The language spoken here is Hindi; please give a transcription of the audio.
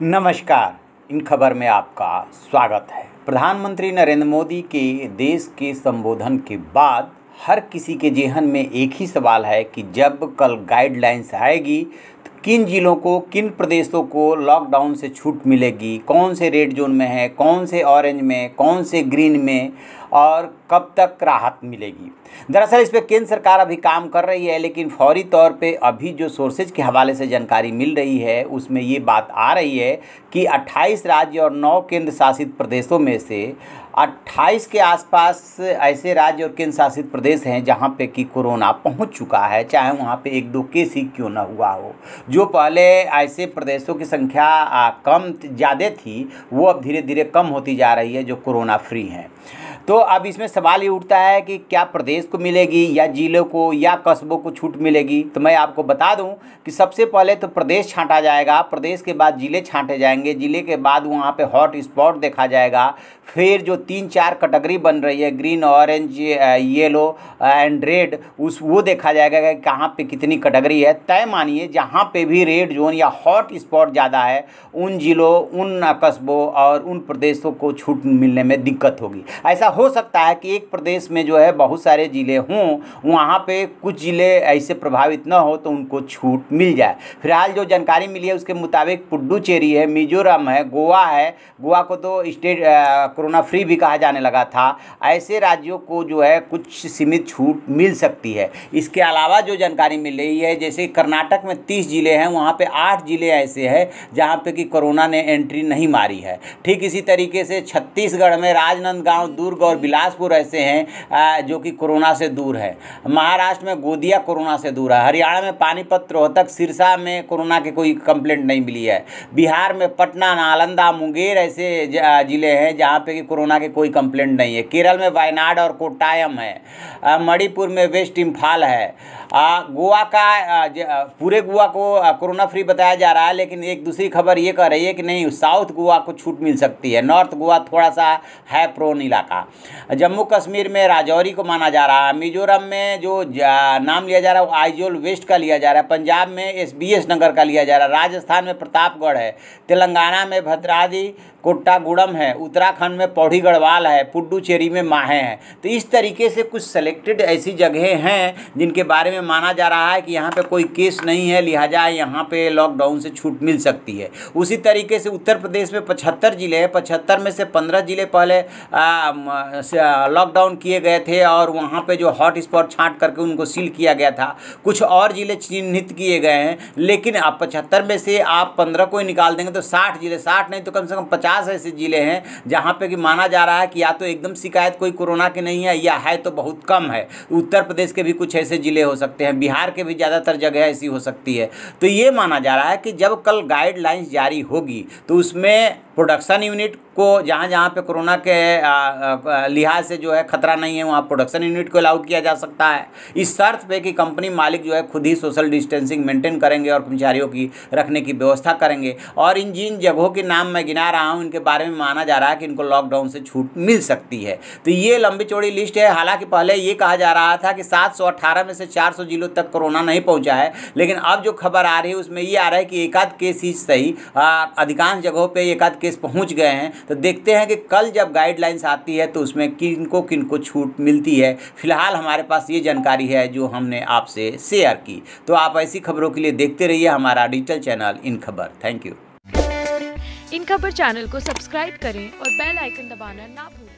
नमस्कार इन खबर में आपका स्वागत है प्रधानमंत्री नरेंद्र मोदी के देश के संबोधन के बाद हर किसी के जेहन में एक ही सवाल है कि जब कल गाइडलाइंस आएगी तो किन जिलों को किन प्रदेशों को लॉकडाउन से छूट मिलेगी कौन से रेड जोन में है कौन से ऑरेंज में कौन से ग्रीन में और कब तक राहत मिलेगी दरअसल इस पर केंद्र सरकार अभी काम कर रही है लेकिन फौरी तौर पे अभी जो सोर्सेज के हवाले से जानकारी मिल रही है उसमें ये बात आ रही है कि 28 राज्य और 9 केंद्र शासित प्रदेशों में से 28 के आसपास ऐसे राज्य और केंद्र शासित प्रदेश हैं जहाँ पे कि कोरोना पहुँच चुका है चाहे वहाँ पे एक दो केस ही क्यों ना हुआ हो जो पहले ऐसे प्रदेशों की संख्या कम ज़्यादा थी वो अब धीरे धीरे कम होती जा रही है जो कोरोना फ्री हैं तो अब इसमें सवाल ये उठता है कि क्या प्रदेश को मिलेगी या ज़िलों को या कस्बों को छूट मिलेगी तो मैं आपको बता दूं कि सबसे पहले तो प्रदेश छांटा जाएगा प्रदेश के बाद ज़िले छांटे जाएंगे ज़िले के बाद वहाँ पे हॉट स्पॉट देखा जाएगा फिर जो तीन चार कैटेगरी बन रही है green orange yellow and red उस वो देखा जाएगा कि कहाँ पर कितनी कैटेगरी है तय मानिए जहाँ पर भी रेड जोन या हॉट स्पॉट ज़्यादा है उन ज़िलों उन कस्बों और उन प्रदेशों को छूट मिलने में दिक्कत होगी ऐसा हो सकता है कि एक प्रदेश में जो है बहुत सारे ज़िले हों वहाँ पे कुछ ज़िले ऐसे प्रभावित न हो तो उनको छूट मिल जाए फिलहाल जो जानकारी मिली है उसके मुताबिक पुडुचेरी है मिजोरम है गोवा है गोवा को तो स्टेट कोरोना फ्री भी कहा जाने लगा था ऐसे राज्यों को जो है कुछ सीमित छूट मिल सकती है इसके अलावा जो जानकारी मिल रही है जैसे कर्नाटक में तीस ज़िले हैं वहाँ पर आठ ज़िले ऐसे हैं जहाँ पर कि कोरोना ने एंट्री नहीं मारी है ठीक इसी तरीके से छत्तीसगढ़ में राजनंदगांव दुर्ग और बिलासपुर ऐसे हैं जो कि कोरोना से दूर है महाराष्ट्र में गोदिया कोरोना से दूर है हरियाणा में पानीपत रोहतक सिरसा में कोरोना की कोई कंप्लेंट नहीं मिली है बिहार में पटना नालंदा मुंगेर ऐसे ज़िले हैं जहाँ पे कि कोरोना की कोई कंप्लेंट नहीं है केरल में वायनाड और कोटायम है मणिपुर में वेस्ट इम्फाल है गोवा का पूरे गोवा को कोरोना फ्री बताया जा रहा है लेकिन एक दूसरी खबर ये कह रही है कि नहीं साउथ गोवा को छूट मिल सकती है नॉर्थ गोवा थोड़ा सा है प्रोन इलाका जम्मू कश्मीर में राजौरी को माना जा रहा है मिजोरम में जो नाम लिया जा रहा है वो आइजोल वेस्ट का लिया जा रहा है पंजाब में एस बी एस नगर का लिया जा रहा है राजस्थान में प्रतापगढ़ है तेलंगाना में भद्रादी कोट्टागुड़म है उत्तराखंड में पौड़ी गढ़वाल है पुडुचेरी में माहे हैं तो इस तरीके से कुछ सेलेक्टेड ऐसी जगहें हैं जिनके बारे में माना जा रहा है कि यहाँ पे कोई केस नहीं है लिहाजा यहाँ पे लॉकडाउन से छूट मिल सकती है उसी तरीके से उत्तर प्रदेश में पचहत्तर ज़िले हैं पचहत्तर में से पंद्रह ज़िले पहले लॉकडाउन किए गए थे और वहाँ पर जो हॉट स्पॉट छाँट करके उनको सील किया गया था कुछ और ज़िले चिन्हित किए गए हैं लेकिन आप पचहत्तर में से आप पंद्रह को ही निकाल देंगे तो साठ ज़िले साठ नहीं तो कम से कम पचास पचास ऐसे ज़िले हैं जहाँ पे कि माना जा रहा है कि या तो एकदम शिकायत कोई कोरोना की नहीं है या है तो बहुत कम है उत्तर प्रदेश के भी कुछ ऐसे ज़िले हो सकते हैं बिहार के भी ज़्यादातर जगह ऐसी हो सकती है तो ये माना जा रहा है कि जब कल गाइडलाइंस जारी होगी तो उसमें प्रोडक्शन यूनिट को जहाँ जहाँ पे कोरोना के लिहाज से जो है खतरा नहीं है वहाँ प्रोडक्शन यूनिट को अलाउड किया जा सकता है इस शर्त पे कि कंपनी मालिक जो है खुद ही सोशल डिस्टेंसिंग मेंटेन करेंगे और कर्मचारियों की रखने की व्यवस्था करेंगे और इन जिन जगहों के नाम मैं गिना रहा हूँ इनके बारे में माना जा रहा है कि इनको लॉकडाउन से छूट मिल सकती है तो ये लंबी चौड़ी लिस्ट है हालाँकि पहले ये कहा जा रहा था कि सात में से चार जिलों तक कोरोना नहीं पहुँचा है लेकिन अब जो खबर आ रही है उसमें ये आ रहा है कि एकाध केस ही सही अधिकांश जगहों पर एकाध केस पहुंच गए हैं तो देखते हैं कि कल जब गाइडलाइंस आती है तो उसमें किन को किन को छूट मिलती है फिलहाल हमारे पास ये जानकारी है जो हमने आपसे शेयर की तो आप ऐसी खबरों के लिए देखते रहिए हमारा डिजिटल चैनल इन खबर थैंक यू इन खबर चैनल को सब्सक्राइब करें और बेल आइकन दबाना ना भूलें